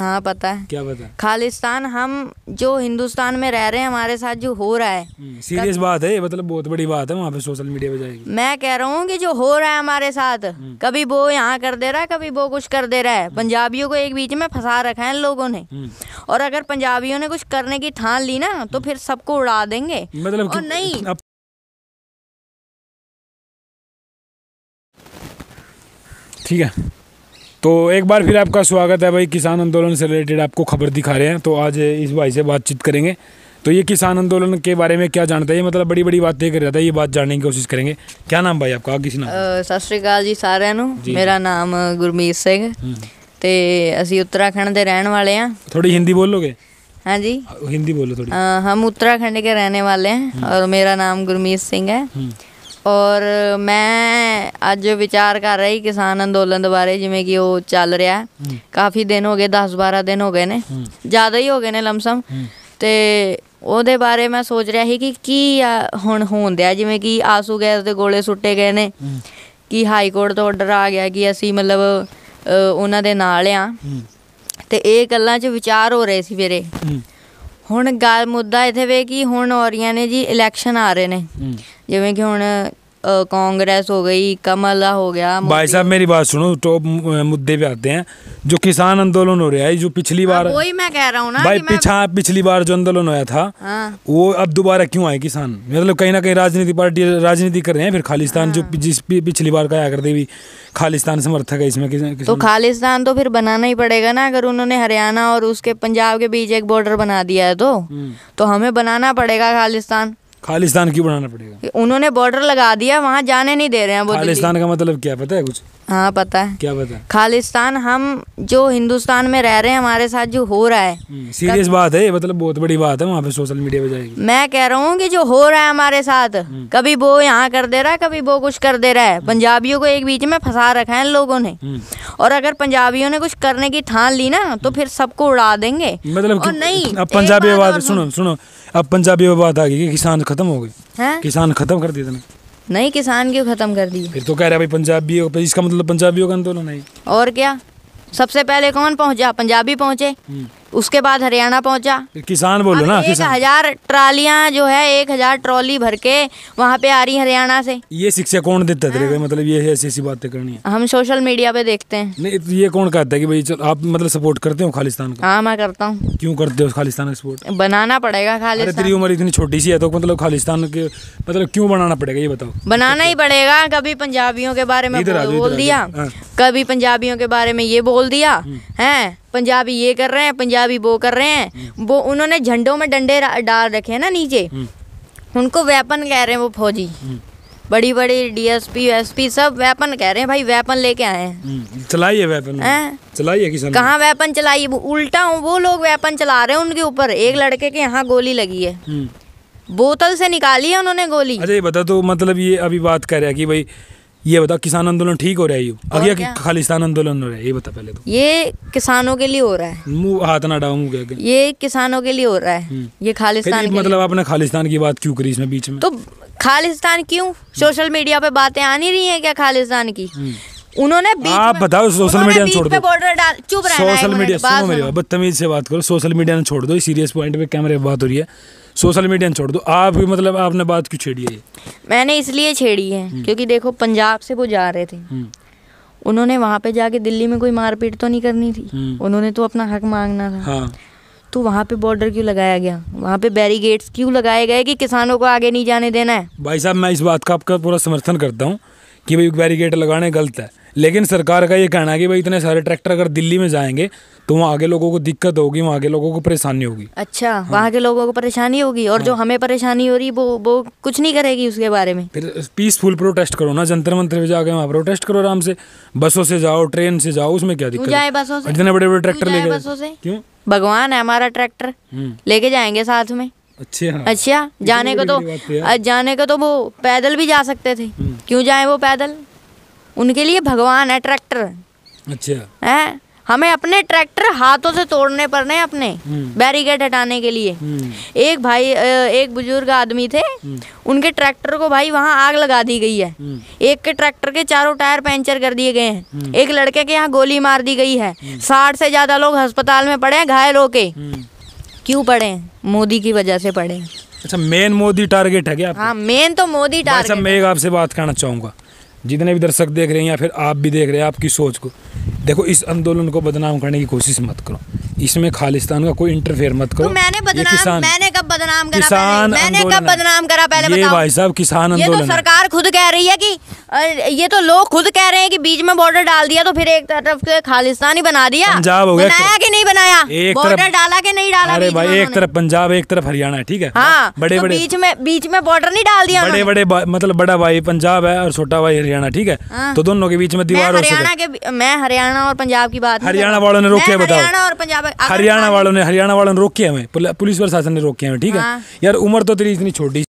हाँ पता है क्या पता खालिस्तान हम जो हिंदुस्तान में रह रहे हैं हमारे साथ जो हो रहा है सीरियस हम्म, बात है मतलब बहुत बड़ी बात है वहाँ पे सोशल मीडिया पे जाएगी मैं कह रहा हूँ कि जो हो रहा है हमारे साथ हम्म। कभी वो यहाँ कर दे रहा है कभी वो कुछ कर दे रहा है हम्म। पंजाबियों को एक बीच में फंसा रखा है इन लोगों ने और अगर पंजाबियों ने कुछ करने की ठान ली ना तो फिर सबको उड़ा देंगे मतलब और नहीं ठीक है तो एक बार फिर आपका स्वागत है भाई किसान आंदोलन से रिलेटेड आपको खबर दिखा रहे हैं तो आज इस भाई से बातचीत करेंगे तो ये किसान आंदोलन के बारे में क्या जानता है ये मतलब बड़ी बड़ी बातें कर रहा था ये बात जानने की कोशिश करेंगे क्या नाम भाई आपका किसी नाम सत श्रीकाल जी सारे जी। मेरा ਮੇਰਾ ਨਾਮ ਗੁਰਮੀਤ ਸਿੰਘ ਤੇ ਅਸੀਂ उत्तराखंड के रहने वाले हैं थोड़ी हिंदी बोलोगे हाँ जी हिंदी बोलो थोड़ी हम उत्तराखंड के रहने वाले हैं हम्म। और मेरा नाम गुरमीत सिंह है हम्म। ਔਰ ਮੈਂ ਅੱਜ ਵਿਚਾਰ ਕਰ ਰਹੀ ਕਿਸਾਨ ਅੰਦੋਲਨ ਦੇ ਬਾਰੇ ਜਿਵੇਂ ਕਿ ਉਹ ਚੱਲ ਰਿਹਾ ਹੈ ਕਾਫੀ ਦਿਨ ਹੋ ਗਏ 10 12 ਦਿਨ ਹੋ ਗਏ ਨੇ ਜ਼ਿਆਦਾ ਹੀ ਹੋ ਗਏ ਨੇ ਲਮਸਮ ਤੇ ਉਹਦੇ ਬਾਰੇ ਮੈਂ ਸੋਚ ਰਿਹਾ ਸੀ ਕਿ ਕੀ ਹੁਣ ਹੁੰਦਿਆ ਜਿਵੇਂ ਕਿ ਆਸੂ ਗੈਸ ਦੇ ਗੋਲੇ ਸੁੱਟੇ ਗਏ ਨੇ ਕਿ ਹਾਈ ਕੋਰਟ ਤੋਂ ਆਰਡਰ ਆ ਗਿਆ ਕਿ ਅਸੀਂ ਮਤਲਬ ਉਹਨਾਂ ਦੇ ਨਾਲ ਆ ਤੇ ਇਹ ਗੱਲਾਂ 'ਚ ਵਿਚਾਰ ਹੋ ਰਹੇ ਸੀ ਮੇਰੇ ਹੁਣ ਗੱਲ ਮੁੱਦਾ ਇਥੇ ਵੇ ਕਿ ਹੁਣ ਔਰੀਆਂ ਰਹੀਆਂ ਨੇ ਜੀ ਇਲੈਕਸ਼ਨ ਆ ਰਹੇ ਨੇ जिमें कि हूँ कांग्रेस हो गई कमला हो गया भाई साहब मेरी बात सुनो टॉप मुद्दे पे आते हैं जो किसान आंदोलन हो रहा है जो पिछली बार वही मैं कह रहा हूँ ना भाई पिछा पिछली बार जो आंदोलन होया था हाँ। वो अब दोबारा क्यों आए किसान मतलब कहीं ना कहीं राजनीति पार्टी राजनीति कर रहे हैं फिर खालिस्तान हाँ। जो जिस पिछली बार कहा करते भी खालिस्तान समर्थक है इसमें किसान तो खालिस्तान तो फिर बनाना ही पड़ेगा ना अगर उन्होंने हरियाणा और उसके पंजाब के बीच एक बॉर्डर बना दिया है तो हमें बनाना पड़ेगा खालिस्तान खालिस्तान क्यों बनाना पड़ेगा उन्होंने बॉर्डर लगा दिया वहाँ जाने नहीं दे रहे हैं खालिस्तान का मतलब क्या पता है कुछ हाँ पता है क्या पता है खालिस्तान हम जो हिंदुस्तान में रह रहे हैं हमारे साथ जो हो रहा है सीरियस हम्म, बात है मतलब बहुत बड़ी बात है वहाँ पे सोशल मीडिया पे जाएगी मैं कह रहा हूँ कि जो हो रहा है हमारे साथ हम्म। कभी वो यहाँ कर दे रहा है कभी वो कुछ कर दे रहा है हम्म। पंजाबियों को एक बीच में फंसा रखा है इन लोगों ने और अगर पंजाबियों ने कुछ करने की ठान ली ना तो फिर सबको उड़ा देंगे मतलब और नहीं अब पंजाबी आवाज सुनो सुनो अब पंजाबी आवाज आ गई कि किसान खत्म हो गए किसान खत्म कर दिए नहीं किसान क्यों खत्म कर दिए फिर तो कह रहे भाई पंजाबियों इसका मतलब पंजाबियों का आंदोलन तो है और क्या सबसे पहले कौन पहुंचा पंजाबी पहुंचे हम्म। उसके बाद हरियाणा पहुंचा किसान बोलो ना एक हजार ट्रालियां जो है एक हजार ट्रॉली भर के वहाँ पे आ रही हरियाणा से ये शिक्षा कौन देता है हाँ। मतलब ये ऐसी ऐसी बातें करनी है हम सोशल मीडिया पे देखते हैं नहीं तो ये कौन कहता है कि भाई चलो आप मतलब सपोर्ट करते हो खालिस्तान का हाँ मैं करता हूँ क्यों करते हो खालिस्तान का सपोर्ट बनाना पड़ेगा खालिस्तान तेरी उम्र इतनी छोटी सी है तो मतलब खालिस्तान के मतलब क्यों बनाना पड़ेगा ये बताओ बनाना ही पड़ेगा कभी पंजाबियों के बारे में बोल दिया हाँ। कभी पंजाबियों के बारे में ये बोल दिया हम्म। है पंजाबी ये कर रहे हैं पंजाबी वो कर रहे हैं हम्म। वो उन्होंने झंडों में डंडे डाल रखे हैं ना नीचे हम्म। उनको वेपन कह रहे हैं वो फौजी बड़ी बड़ी डीएसपी एसपी सब वेपन कह रहे हैं भाई वेपन लेके आए हैं चलाइए वेपन चलाइए किसान कहाँ वेपन चलाइए उल्टा हूँ वो लोग वेपन चला रहे हैं उनके ऊपर एक लड़के के यहाँ गोली लगी है बोतल से निकाली है उन्होंने गोली अरे बता तो मतलब ये अभी बात कर रहे हैं कि भाई ये बता किसान आंदोलन ठीक हो रहा है ये खालिस्तान आंदोलन हो रहा है ये बता पहले तो ये किसानों के लिए हो रहा है मुंह हाथ ना डाऊ ये किसानों के लिए हो रहा है हम्म। ये खालिस्तान मतलब आपने खालिस्तान की बात क्यों करी इसमें बीच में तो खालिस्तान क्यों सोशल मीडिया पे बातें आ नहीं रही हैं क्या खालिस्तान की हम्म। उन्होंने आप बताओ सोशल मीडिया छोड़ दो चुप सोशल मीडिया सुनो मेरी बदतमीज से बात करो सोशल मीडिया ने छोड़ दो सीरियस पॉइंट पे कैमरे पे बात हो रही है सोशल मीडिया ने छोड़ दो आप भी मतलब आपने बात क्यों छेड़ी है मैंने इसलिए छेड़ी है हम्म। क्योंकि देखो पंजाब से वो जा रहे थे हम्म। उन्होंने वहाँ पे जाके दिल्ली में कोई मारपीट तो नहीं करनी थी हम्म। उन्होंने तो अपना हक मांगना था हाँ। तो वहाँ पे बॉर्डर क्यों लगाया गया वहाँ पे बैरिगेट्स क्यों लगाए गए कि किसानों को आगे नहीं जाने देना है भाई साहब मैं इस बात का आपका पूरा समर्थन करता हूँ कि भाई बैरिकेट लगाने गलत है लेकिन सरकार का ये कहना है कि भाई इतने सारे ट्रैक्टर अगर दिल्ली में जाएंगे तो वहाँ आगे लोगों को दिक्कत होगी वहाँ के लोगों को परेशानी होगी अच्छा हाँ। वहाँ के लोगों को परेशानी होगी और हाँ। जो हमें परेशानी हो रही वो वो कुछ नहीं करेगी उसके बारे में फिर पीसफुल प्रोटेस्ट करो ना जंतर मंत्र में जाके वहाँ प्रोटेस्ट करो आराम से बसों से जाओ ट्रेन से जाओ उसमें क्या दिक्कत जाए बसों से इतने बड़े बड़े ट्रैक्टर लेके बसों से क्यों भगवान है हमारा ट्रैक्टर हम्म। लेके जाएंगे साथ में अच्छा अच्छा जाने का तो, तो जाने का तो वो पैदल भी जा सकते थे हम्म। क्यों जाए वो पैदल उनके लिए भगवान है ट्रैक्टर अच्छा है हमें अपने ट्रैक्टर हाथों से तोड़ने पड़ने अपने हम्म। बैरिकेड हटाने के लिए हम्म। एक भाई एक बुजुर्ग आदमी थे उनके ट्रैक्टर को भाई वहाँ आग लगा दी गई है एक के ट्रैक्टर के चारों टायर पंचर कर दिए गए हैं एक लड़के के यहाँ गोली मार दी गई है साठ से ज्यादा लोग अस्पताल में पड़े हैं घायल होके क्यों पढ़े मोदी की वजह से पढ़े अच्छा मेन मोदी टारगेट है क्या हाँ मेन तो मोदी टारगेट मैं एक आपसे बात करना चाहूँगा जितने भी दर्शक देख रहे हैं या फिर आप भी देख रहे हैं आपकी सोच को देखो इस आंदोलन को बदनाम करने की कोशिश मत करो इसमें खालिस्तान का कोई इंटरफेयर मत करो तो मैंने बदनाम किसान, मैंने कब बदनाम करा किसान मैंने कब बदनाम करा पहले ये भाई साहब किसान तो आंदोलन तो सरकार खुद कह रही है कि ये तो लोग खुद कह रहे हैं कि बीच में बॉर्डर डाल दिया तो फिर एक तरफ खालिस्तान ही बना दिया पंजाब हो गया कि बनाया बॉर्डर डाला के नहीं डाला अरे भाई एक तरफ पंजाब एक तरफ हरियाणा ठीक है हाँ बड़े तो बड़े बीच में बीच में बॉर्डर नहीं डाल दिया बड़े बड़े मतलब बड़ा भाई पंजाब है और छोटा भाई हरियाणा ठीक है हाँ। तो दोनों के बीच में दीवार हरियाणा के मैं हरियाणा और पंजाब की बात हरियाणा वालों ने रोके बताओ और पंजाब हरियाणा हाँ। वालों ने हरियाणा वालों ने रोके हमें पुलिस प्रशासन ने रोके हमें ठीक है हाँ। यार उम्र तो तेरी इतनी छोटी